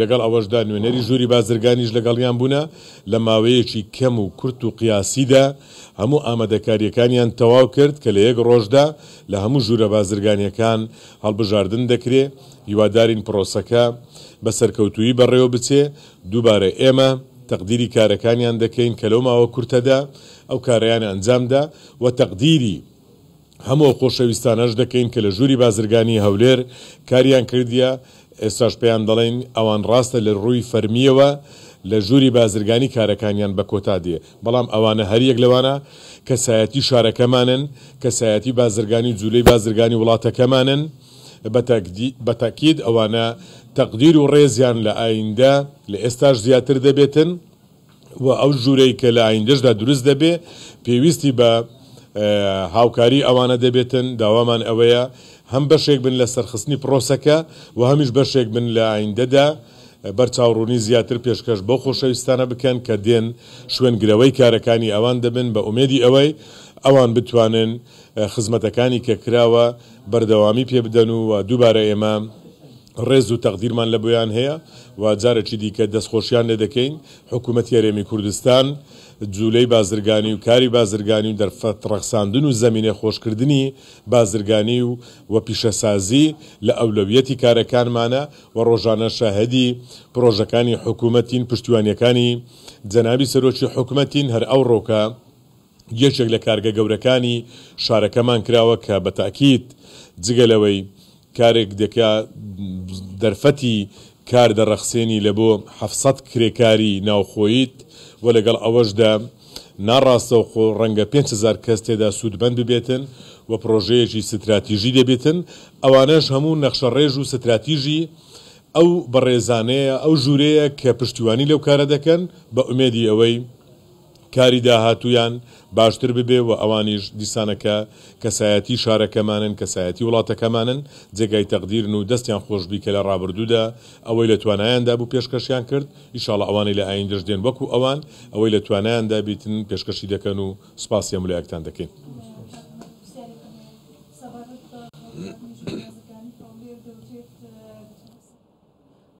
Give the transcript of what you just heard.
لەگەڵ ئەوەشدا نوێنەری ژووری بازرگانیش لەگەڵیان بوون لە ماوەیەکی کەم و کورت و قیاسیدا هەموو ئامادەکاریەکانیان تەواو کرد کە لە یەک ڕۆژدا لە هەموو ژوورە بازرگانیەکان هەڵبژاردن دەکرێ هیوادارین پرۆسەکە بە سەرکەوتویی بەڕێوە بچێ دووبارە ئێمە تەقدیری کارەکانیان دەکەین کە لەو ماوە کورتەدا ئەو کارەیانە ئەنجامدا و تەقدیری هەموو خۆشەویستانەش دەکەین کە لە ژووری بازرگانی هەولێر کاریان کردیا ئێستاش پێیان دەڵێن ئەوان ڕاستە لە ڕووی فەرمیەوە لە ژووری بازرگانی کارەکانیان بە کۆتا دێ بەڵام ئەوانە هەریەک لەوانە کەسایەتی شارەکەمانن کەسایەتی بازرگانی جوولەی بازرگانی وڵاتەکەمانن بە تاکید ئەوانە تەقدیر و ڕێزیان لە ئایندا لە ئێستاش زیاتر دەبێتن و ئەو ژوورەی کە لە ئایندەشدا دروست دەبێ پێویستی بە هاوکاری ئەوانە دەبێتن داوامان ئەوەیە هەم بەشێک بن لە سەرخستنی پرۆسەکە و هەمیش بەشێک بن لە ئایندەدا بەرچاوڕوونی زیاتر پێشکەش بۆ خۆشەویستانە بکەن کە دێن شوێنگرەوەی کارەکانی ئەوان دەبن بە ئومێدی ئەوەی ئەوان بتوانن خزمەتەکانی کە کراوە بەردەوامی پێ بدەن و دووبارە ئێمە ڕێز و تەقدیرمان لە بۆیان هەیە و جارێکی دیکە دەستخۆشیان لێ دەکەین حکوومەت یارێمی کوردستان جوولەی بازرگانی و کاری بازرگانی و دەرفەت ڕەخساندن و زمینە خۆشکردنی بازرگانی و وە پیشەسازی لە ئەولەویەتی کارەکانمانە و ڕۆژانە شاهدی پرۆژەکانی حکوومەتین پشتیوانیەکانی جەنابی سەرۆکی حکوومەتین هەر ئەو ڕۆکە یەکێک لە کارگە گەورەکانی شارەکەمان کراوە کە بە تاکیت جگەلەوەی کارێک دەکا دەرفەتی کار دەڕەخسێنی لە بۆ حەفسەد کرێکاری ناوخۆیت و لەگەڵ ئەوەشدا ناڕاستە و خۆ ڕەنگە 500 کەس تێدا سوودبند ببێتن و پرۆژەیەکی ستراتیژی دەبێتن ئەوانەش هەموو نەخشە ڕێژ و ستراتیژی ئەو بەڕێزانەیە ئەو ژوورەیە کە پشتیوانی لەو کارە دەکەن بە ئومێدی ئەوەی کاری داهاتویان باشتر ببێ و ئەوانیش دیسانەکە کەسایەتی شارەکەمانن کەسایەتی وڵاتەکەمانن جێگای تەقدیرن و دەستیان خۆشببی کە لە ڕابردوودا ئەوەی لە توانایاندا بوو پێشکەشیان کرد ئیشاڵە ئەوانی لە ئاین دەژدێن وەکو ئەوان ئەوەی لە توانایاندا بیتن پێشکەشی دەکەن و سپاسیە مولایەکتان دەکەین.